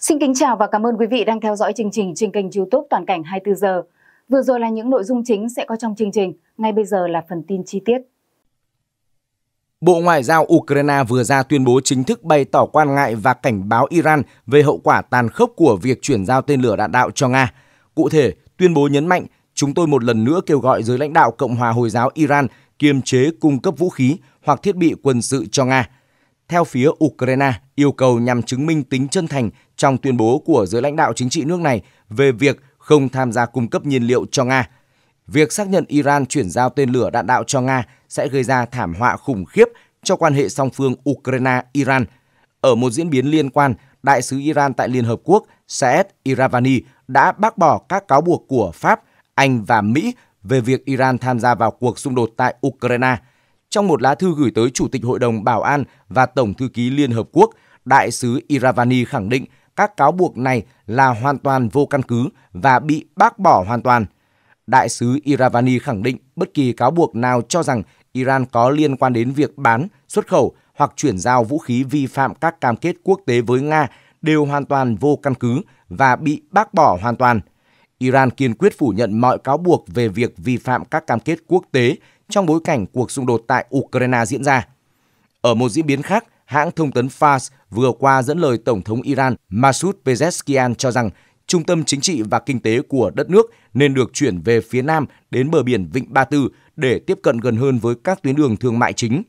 Xin kính chào và cảm ơn quý vị đang theo dõi chương trình trên kênh youtube Toàn cảnh 24 giờ. Vừa rồi là những nội dung chính sẽ có trong chương trình, ngay bây giờ là phần tin chi tiết. Bộ Ngoại giao Ukraine vừa ra tuyên bố chính thức bày tỏ quan ngại và cảnh báo Iran về hậu quả tàn khốc của việc chuyển giao tên lửa đạn đạo cho Nga. Cụ thể, tuyên bố nhấn mạnh, chúng tôi một lần nữa kêu gọi giới lãnh đạo Cộng hòa Hồi giáo Iran kiềm chế cung cấp vũ khí hoặc thiết bị quân sự cho Nga – theo phía Ukraine yêu cầu nhằm chứng minh tính chân thành trong tuyên bố của giới lãnh đạo chính trị nước này về việc không tham gia cung cấp nhiên liệu cho Nga. Việc xác nhận Iran chuyển giao tên lửa đạn đạo cho Nga sẽ gây ra thảm họa khủng khiếp cho quan hệ song phương Ukraine-Iran. Ở một diễn biến liên quan, đại sứ Iran tại Liên Hợp Quốc Saed Iravani đã bác bỏ các cáo buộc của Pháp, Anh và Mỹ về việc Iran tham gia vào cuộc xung đột tại Ukraine – trong một lá thư gửi tới Chủ tịch Hội đồng Bảo an và Tổng thư ký Liên Hợp Quốc, Đại sứ Iravani khẳng định các cáo buộc này là hoàn toàn vô căn cứ và bị bác bỏ hoàn toàn. Đại sứ Iravani khẳng định bất kỳ cáo buộc nào cho rằng Iran có liên quan đến việc bán, xuất khẩu hoặc chuyển giao vũ khí vi phạm các cam kết quốc tế với Nga đều hoàn toàn vô căn cứ và bị bác bỏ hoàn toàn. Iran kiên quyết phủ nhận mọi cáo buộc về việc vi phạm các cam kết quốc tế trong bối cảnh cuộc xung đột tại Ukraine diễn ra. Ở một diễn biến khác, hãng thông tấn Fars vừa qua dẫn lời Tổng thống Iran Masoud Pezeshkian cho rằng trung tâm chính trị và kinh tế của đất nước nên được chuyển về phía nam đến bờ biển Vịnh Ba Tư để tiếp cận gần hơn với các tuyến đường thương mại chính.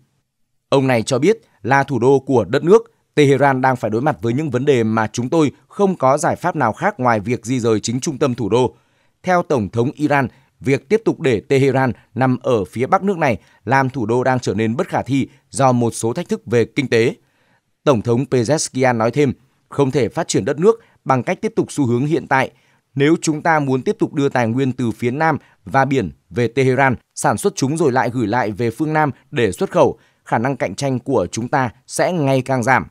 Ông này cho biết là thủ đô của đất nước, Tehran đang phải đối mặt với những vấn đề mà chúng tôi không có giải pháp nào khác ngoài việc di rời chính trung tâm thủ đô. Theo Tổng thống Iran, việc tiếp tục để Tehran nằm ở phía bắc nước này làm thủ đô đang trở nên bất khả thi do một số thách thức về kinh tế. Tổng thống Pezeshkian nói thêm, không thể phát triển đất nước bằng cách tiếp tục xu hướng hiện tại. Nếu chúng ta muốn tiếp tục đưa tài nguyên từ phía Nam và biển về Tehran, sản xuất chúng rồi lại gửi lại về phương Nam để xuất khẩu, khả năng cạnh tranh của chúng ta sẽ ngày càng giảm.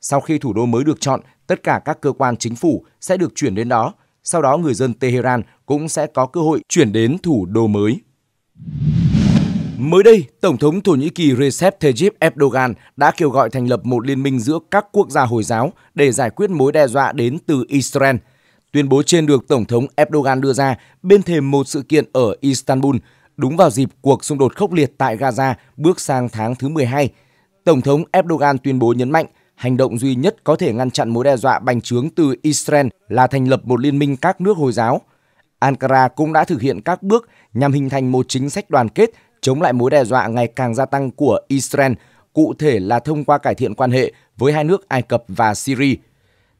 Sau khi thủ đô mới được chọn, tất cả các cơ quan chính phủ sẽ được chuyển đến đó sau đó người dân Tehran cũng sẽ có cơ hội chuyển đến thủ đô mới. Mới đây, Tổng thống Thổ Nhĩ Kỳ Recep Tayyip Erdogan đã kêu gọi thành lập một liên minh giữa các quốc gia Hồi giáo để giải quyết mối đe dọa đến từ Israel. Tuyên bố trên được Tổng thống Erdogan đưa ra bên thềm một sự kiện ở Istanbul, đúng vào dịp cuộc xung đột khốc liệt tại Gaza bước sang tháng thứ 12. Tổng thống Erdogan tuyên bố nhấn mạnh – hành động duy nhất có thể ngăn chặn mối đe dọa bành trướng từ Israel là thành lập một liên minh các nước Hồi giáo. Ankara cũng đã thực hiện các bước nhằm hình thành một chính sách đoàn kết chống lại mối đe dọa ngày càng gia tăng của Israel, cụ thể là thông qua cải thiện quan hệ với hai nước Ai Cập và Syria.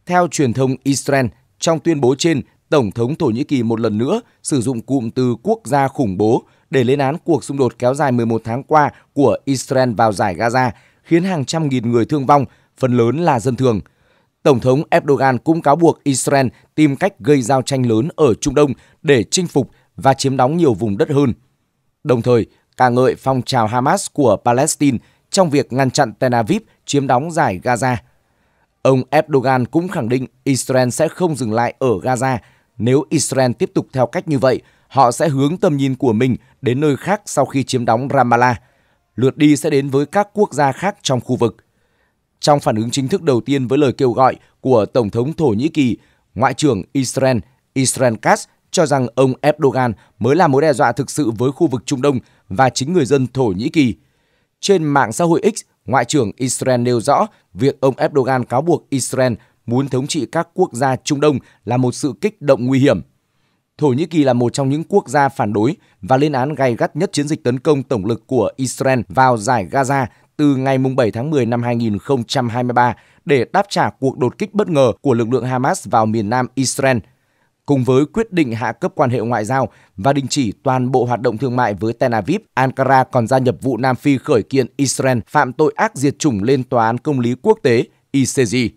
Theo truyền thông Israel, trong tuyên bố trên, Tổng thống Thổ Nhĩ Kỳ một lần nữa sử dụng cụm từ quốc gia khủng bố để lên án cuộc xung đột kéo dài 11 tháng qua của Israel vào giải Gaza, khiến hàng trăm nghìn người thương vong – phần lớn là dân thường. Tổng thống Erdogan cũng cáo buộc Israel tìm cách gây giao tranh lớn ở Trung Đông để chinh phục và chiếm đóng nhiều vùng đất hơn. Đồng thời, ca ngợi phong trào Hamas của Palestine trong việc ngăn chặn Tel Aviv chiếm đóng giải Gaza. Ông Erdogan cũng khẳng định Israel sẽ không dừng lại ở Gaza. Nếu Israel tiếp tục theo cách như vậy, họ sẽ hướng tầm nhìn của mình đến nơi khác sau khi chiếm đóng Ramallah. Lượt đi sẽ đến với các quốc gia khác trong khu vực. Trong phản ứng chính thức đầu tiên với lời kêu gọi của Tổng thống Thổ Nhĩ Kỳ, Ngoại trưởng Israel Israel Katz cho rằng ông Erdogan mới là mối đe dọa thực sự với khu vực Trung Đông và chính người dân Thổ Nhĩ Kỳ. Trên mạng xã hội X, Ngoại trưởng Israel nêu rõ việc ông Erdogan cáo buộc Israel muốn thống trị các quốc gia Trung Đông là một sự kích động nguy hiểm. Thổ Nhĩ Kỳ là một trong những quốc gia phản đối và lên án gay gắt nhất chiến dịch tấn công tổng lực của Israel vào giải Gaza từ ngày 7 tháng 10 năm 2023 để đáp trả cuộc đột kích bất ngờ của lực lượng Hamas vào miền nam Israel. Cùng với quyết định hạ cấp quan hệ ngoại giao và đình chỉ toàn bộ hoạt động thương mại với Tel Aviv, Ankara còn gia nhập vụ Nam Phi khởi kiện Israel phạm tội ác diệt chủng lên Tòa án Công lý Quốc tế ICJ.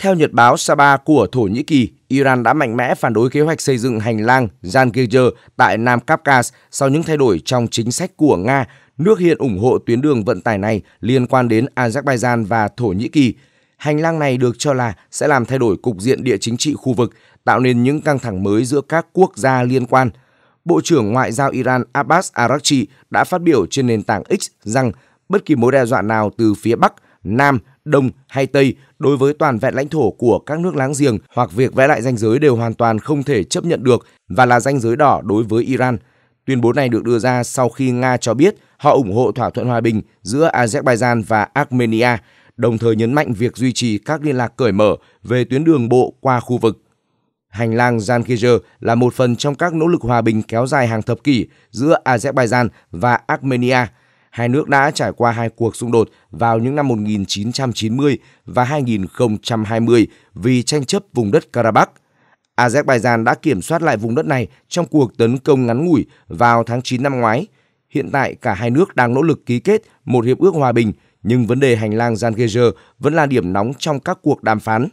Theo Nhật báo Saba của Thổ Nhĩ Kỳ, Iran đã mạnh mẽ phản đối kế hoạch xây dựng hành lang Zangegir tại Nam Kavkaz sau những thay đổi trong chính sách của Nga. Nước hiện ủng hộ tuyến đường vận tải này liên quan đến Azerbaijan và Thổ Nhĩ Kỳ. Hành lang này được cho là sẽ làm thay đổi cục diện địa chính trị khu vực, tạo nên những căng thẳng mới giữa các quốc gia liên quan. Bộ trưởng Ngoại giao Iran Abbas Araghchi đã phát biểu trên nền tảng X rằng bất kỳ mối đe dọa nào từ phía Bắc, Nam – Đông hay Tây đối với toàn vẹn lãnh thổ của các nước láng giềng hoặc việc vẽ lại ranh giới đều hoàn toàn không thể chấp nhận được và là ranh giới đỏ đối với Iran. Tuyên bố này được đưa ra sau khi Nga cho biết họ ủng hộ thỏa thuận hòa bình giữa Azerbaijan và Armenia, đồng thời nhấn mạnh việc duy trì các liên lạc cởi mở về tuyến đường bộ qua khu vực. Hành lang Zankijer là một phần trong các nỗ lực hòa bình kéo dài hàng thập kỷ giữa Azerbaijan và Armenia – Hai nước đã trải qua hai cuộc xung đột vào những năm 1990 và 2020 vì tranh chấp vùng đất Karabakh. Azerbaijan đã kiểm soát lại vùng đất này trong cuộc tấn công ngắn ngủi vào tháng 9 năm ngoái. Hiện tại cả hai nước đang nỗ lực ký kết một hiệp ước hòa bình, nhưng vấn đề hành lang Zangezur vẫn là điểm nóng trong các cuộc đàm phán.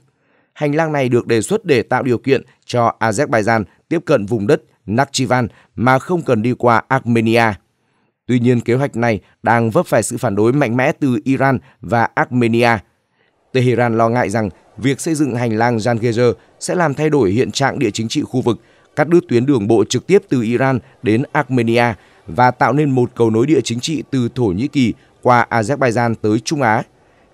Hành lang này được đề xuất để tạo điều kiện cho Azerbaijan tiếp cận vùng đất Nakhchivan mà không cần đi qua Armenia. Tuy nhiên, kế hoạch này đang vấp phải sự phản đối mạnh mẽ từ Iran và Armenia. Tehran lo ngại rằng việc xây dựng hành lang Zangezur sẽ làm thay đổi hiện trạng địa chính trị khu vực, cắt đứt tuyến đường bộ trực tiếp từ Iran đến Armenia và tạo nên một cầu nối địa chính trị từ Thổ Nhĩ Kỳ qua Azerbaijan tới Trung Á.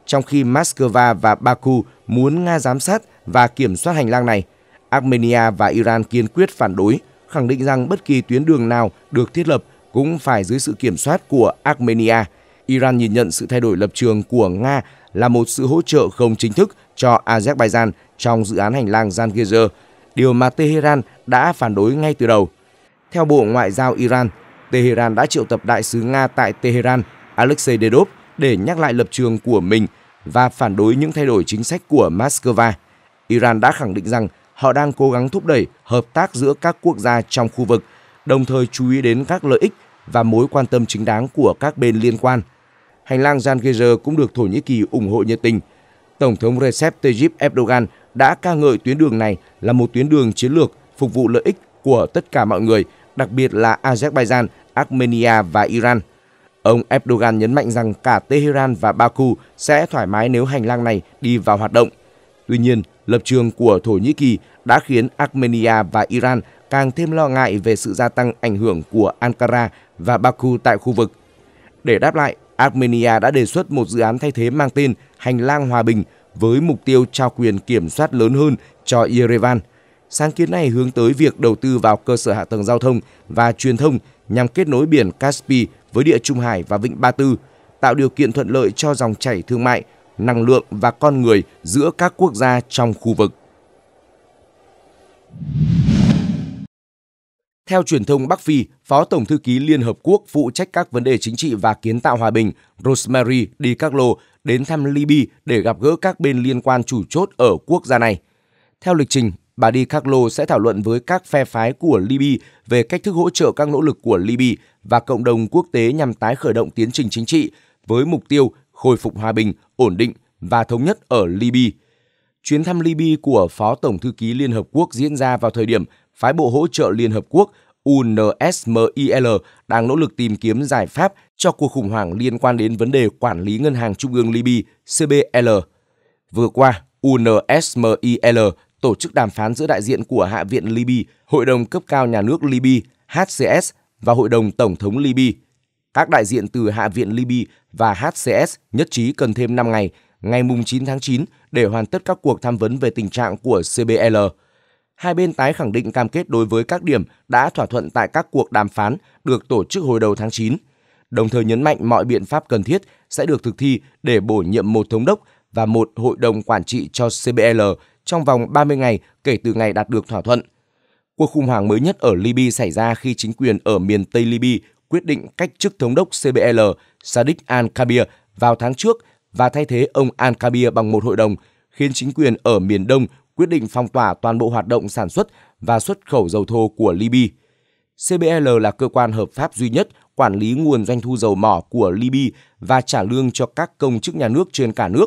Trong khi Moscow và Baku muốn Nga giám sát và kiểm soát hành lang này, Armenia và Iran kiên quyết phản đối, khẳng định rằng bất kỳ tuyến đường nào được thiết lập cũng phải dưới sự kiểm soát của Armenia. Iran nhìn nhận sự thay đổi lập trường của Nga là một sự hỗ trợ không chính thức cho Azerbaijan trong dự án hành lang Zangezur, điều mà Tehran đã phản đối ngay từ đầu. Theo Bộ Ngoại giao Iran, Tehran đã triệu tập đại sứ Nga tại Tehran Alexei Dedov để nhắc lại lập trường của mình và phản đối những thay đổi chính sách của Moscow. Iran đã khẳng định rằng họ đang cố gắng thúc đẩy hợp tác giữa các quốc gia trong khu vực, đồng thời chú ý đến các lợi ích và mối quan tâm chính đáng của các bên liên quan. Hành lang Zangezur cũng được Thổ Nhĩ Kỳ ủng hộ nhiệt tình. Tổng thống Recep Tayyip Erdogan đã ca ngợi tuyến đường này là một tuyến đường chiến lược phục vụ lợi ích của tất cả mọi người, đặc biệt là Azerbaijan, Armenia và Iran. Ông Erdogan nhấn mạnh rằng cả Tehran và Baku sẽ thoải mái nếu hành lang này đi vào hoạt động. Tuy nhiên, lập trường của Thổ Nhĩ Kỳ đã khiến Armenia và Iran càng thêm lo ngại về sự gia tăng ảnh hưởng của Ankara và Baku tại khu vực. Để đáp lại, Armenia đã đề xuất một dự án thay thế mang tên Hành lang Hòa bình với mục tiêu trao quyền kiểm soát lớn hơn cho Yerevan. Sáng kiến này hướng tới việc đầu tư vào cơ sở hạ tầng giao thông và truyền thông nhằm kết nối biển Caspi với địa Trung Hải và Vịnh Ba Tư, tạo điều kiện thuận lợi cho dòng chảy thương mại, năng lượng và con người giữa các quốc gia trong khu vực. Theo truyền thông Bắc Phi, Phó Tổng thư ký Liên Hợp Quốc phụ trách các vấn đề chính trị và kiến tạo hòa bình Rosemary Di Carlo đến thăm Libya để gặp gỡ các bên liên quan chủ chốt ở quốc gia này. Theo lịch trình, bà Di Carlo sẽ thảo luận với các phe phái của Libya về cách thức hỗ trợ các nỗ lực của Libya và cộng đồng quốc tế nhằm tái khởi động tiến trình chính trị với mục tiêu khôi phục hòa bình, ổn định và thống nhất ở Libya. Chuyến thăm Libya của Phó Tổng thư ký Liên Hợp Quốc diễn ra vào thời điểm phái bộ hỗ trợ Liên Hợp Quốc UNSMIL đang nỗ lực tìm kiếm giải pháp cho cuộc khủng hoảng liên quan đến vấn đề quản lý Ngân hàng Trung ương Libya CBL. Vừa qua, UNSMIL, tổ chức đàm phán giữa đại diện của Hạ viện Libya, Hội đồng cấp cao nhà nước Libya HCS và Hội đồng Tổng thống Libya. Các đại diện từ Hạ viện Libya và HCS nhất trí cần thêm 5 ngày, ngày 9 tháng 9 để hoàn tất các cuộc tham vấn về tình trạng của CBL hai bên tái khẳng định cam kết đối với các điểm đã thỏa thuận tại các cuộc đàm phán được tổ chức hồi đầu tháng 9, đồng thời nhấn mạnh mọi biện pháp cần thiết sẽ được thực thi để bổ nhiệm một thống đốc và một hội đồng quản trị cho CBL trong vòng 30 ngày kể từ ngày đạt được thỏa thuận. Cuộc khủng hoảng mới nhất ở Libya xảy ra khi chính quyền ở miền Tây Libya quyết định cách chức thống đốc CBL Sadiq Al-Kabir vào tháng trước và thay thế ông Al-Kabir bằng một hội đồng, khiến chính quyền ở miền Đông quyết định phong tỏa toàn bộ hoạt động sản xuất và xuất khẩu dầu thô của Libya. CBL là cơ quan hợp pháp duy nhất quản lý nguồn doanh thu dầu mỏ của Libya và trả lương cho các công chức nhà nước trên cả nước.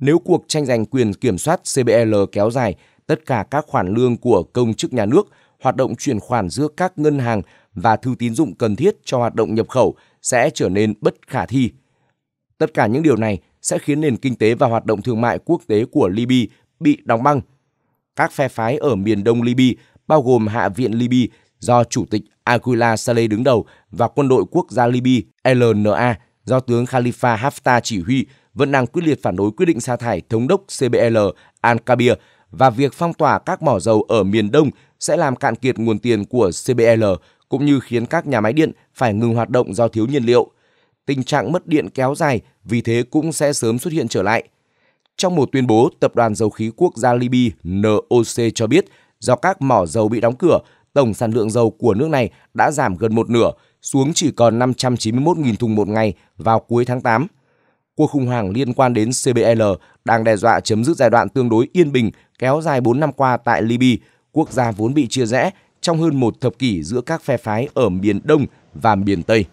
Nếu cuộc tranh giành quyền kiểm soát CBL kéo dài, tất cả các khoản lương của công chức nhà nước, hoạt động chuyển khoản giữa các ngân hàng và thư tín dụng cần thiết cho hoạt động nhập khẩu sẽ trở nên bất khả thi. Tất cả những điều này sẽ khiến nền kinh tế và hoạt động thương mại quốc tế của Libya bị đóng băng. Các phe phái ở miền đông Libya, bao gồm Hạ viện Libya do Chủ tịch Aquila Saleh đứng đầu và quân đội quốc gia Libya LNA do tướng Khalifa Haftar chỉ huy, vẫn đang quyết liệt phản đối quyết định sa thải thống đốc CBL Al-Kabir và việc phong tỏa các mỏ dầu ở miền đông sẽ làm cạn kiệt nguồn tiền của CBL cũng như khiến các nhà máy điện phải ngừng hoạt động do thiếu nhiên liệu. Tình trạng mất điện kéo dài vì thế cũng sẽ sớm xuất hiện trở lại. Trong một tuyên bố, Tập đoàn Dầu khí Quốc gia Libya NOC cho biết do các mỏ dầu bị đóng cửa, tổng sản lượng dầu của nước này đã giảm gần một nửa, xuống chỉ còn 591.000 thùng một ngày vào cuối tháng 8. Cuộc khủng hoảng liên quan đến CBL đang đe dọa chấm dứt giai đoạn tương đối yên bình kéo dài 4 năm qua tại Libya, quốc gia vốn bị chia rẽ trong hơn một thập kỷ giữa các phe phái ở miền Đông và miền Tây.